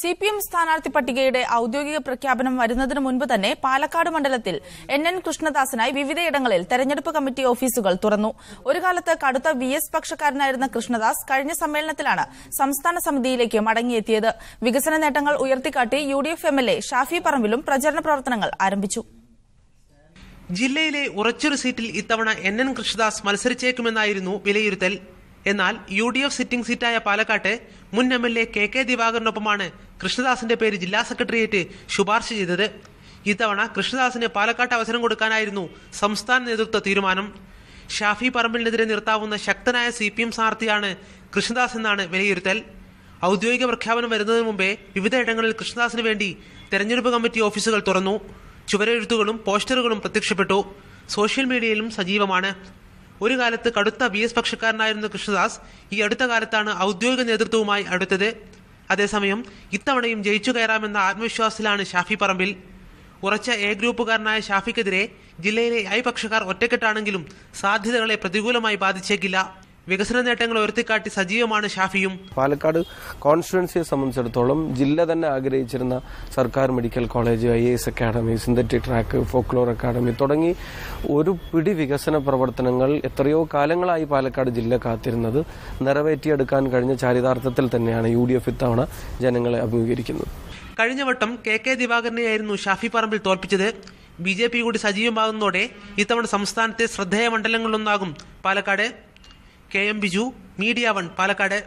C P M സ്ഥാനാർത്ഥി പട്ടികയുടെ ഔദ്യോഗിക പ്രഖ്യാപനം വരുന്നതിന് മുൻപ് തന്നെ പാലക്കാട് മണ്ഡലത്തിൽ എൻ എൻ കൃഷ്ണദാസിനായി വിവിധയിടങ്ങളിൽ തെരഞ്ഞെടുപ്പ് കമ്മിറ്റി ഓഫീസുകൾ തുറന്നു ഒരു കാലത്ത് കടുത്ത വി എസ് പക്ഷക്കാരനായിരുന്ന കൃഷ്ണദാസ് കഴിഞ്ഞ സമ്മേളനത്തിലാണ് സംസ്ഥാന സമിതിയിലേക്ക് മടങ്ങിയെത്തിയത് വികസന നേട്ടങ്ങൾ ഉയർത്തിക്കാട്ടി U D F M L A Shafi പറമ്പിലും പ്രചരണ പ്രവർത്തനങ്ങൾ ആരംഭിച്ചു ജില്ലയിലെ ഉറച്ചൊരു സീറ്റിൽ ഇത്തവണ എൻ എൻ കൃഷ്ണദാസ് മത്സരിച്ചേക്കുമെന്നായിരുന്നു വിലയിരുത്തൽ എന്നാൽ യു ഡി എഫ് സിറ്റിംഗ് സീറ്റായ പാലക്കാട്ടെ മുൻ M L A K K ദിവാകരനൊപ്പമാണ് കൃഷ്ണദാസിന്റെ പേര് ജില്ലാ സെക്രട്ടേറിയറ്റ് ശുപാർശ ചെയ്തത് ഇത്തവണ കൃഷ്ണദാസിന് പാലക്കാട്ട് അവസരം കൊടുക്കാനായിരുന്നു സംസ്ഥാന നേതൃത്വ തീരുമാനം ഷാഫി പറമ്പിലിനെതിരെ നിർത്താവുന്ന ശക്തനായ സി പി എം സ്ഥാനാർത്ഥിയാണ് കൃഷ്ണദാസ് എന്നാണ് വിലയിരുത്തൽ ഔദ്യോഗിക പ്രഖ്യാപനം വരുന്നതിന് മുമ്പേ വിവിധയിടങ്ങളിൽ കൃഷ്ണദാസിന് വേണ്ടി തെരഞ്ഞെടുപ്പ് കമ്മിറ്റി ഓഫീസുകൾ തുറന്നു ചുവരെഴുത്തുകളും പോസ്റ്ററുകളും പ്രത്യക്ഷപ്പെട്ടു സോഷ്യൽ മീഡിയയിലും സജീവമാണ് ഒരു കാലത്ത് കടുത്ത ബി എസ് പക്ഷക്കാരനായിരുന്ന കൃഷ്ണദാസ് ഈ അടുത്ത കാലത്താണ് ഔദ്യോഗിക നേതൃത്വവുമായി അടുത്തത് അതേസമയം ഇത്തവണയും ജയിച്ചു കയറാമെന്ന ആത്മവിശ്വാസത്തിലാണ് ഷാഫി പറമ്പിൽ ഉറച്ച എ ഗ്രൂപ്പുകാരനായ ഷാഫിക്കെതിരെ ജില്ലയിലെ ഐ പക്ഷക്കാർ ഒറ്റക്കെട്ടാണെങ്കിലും സാധ്യതകളെ പ്രതികൂലമായി ബാധിച്ചേക്കില്ല വികസന നേട്ടങ്ങൾ ഉയർത്തിക്കാട്ടി സജീവമാണ് ഷാഫിയും പാലക്കാട് കോൺസ്റ്റുവൻസിയെ സംബന്ധിച്ചിടത്തോളം ജില്ല തന്നെ ആഗ്രഹിച്ചിരുന്ന സർക്കാർ medical college I S academy synthetic track folklore academy തുടങ്ങി ഒരു പിടി വികസന പ്രവർത്തനങ്ങൾ എത്രയോ കാലങ്ങളായി പാലക്കാട് ജില്ല കാത്തിരുന്നത് നിറവേറ്റിയെടുക്കാൻ കഴിഞ്ഞ ചാരിതാർത്ഥത്തിൽ തന്നെയാണ് യു ഡി എഫ് ഇത്തവണ ജനങ്ങളെ അഭിമുഖീകരിക്കുന്നത് കഴിഞ്ഞ വട്ടം കെ കെ ദിവാകരനെയായിരുന്നു ഷാഫി പറമ്പിൽ തോൽപ്പിച്ചത് ബി ജെ പി കൂടി സജീവമാകുന്നതോടെ ഇത്തവണ സംസ്ഥാനത്തെ ശ്രദ്ധേയ മണ്ഡലങ്ങളിലൊന്നാകും Palakkad K M Biju media one Palakkad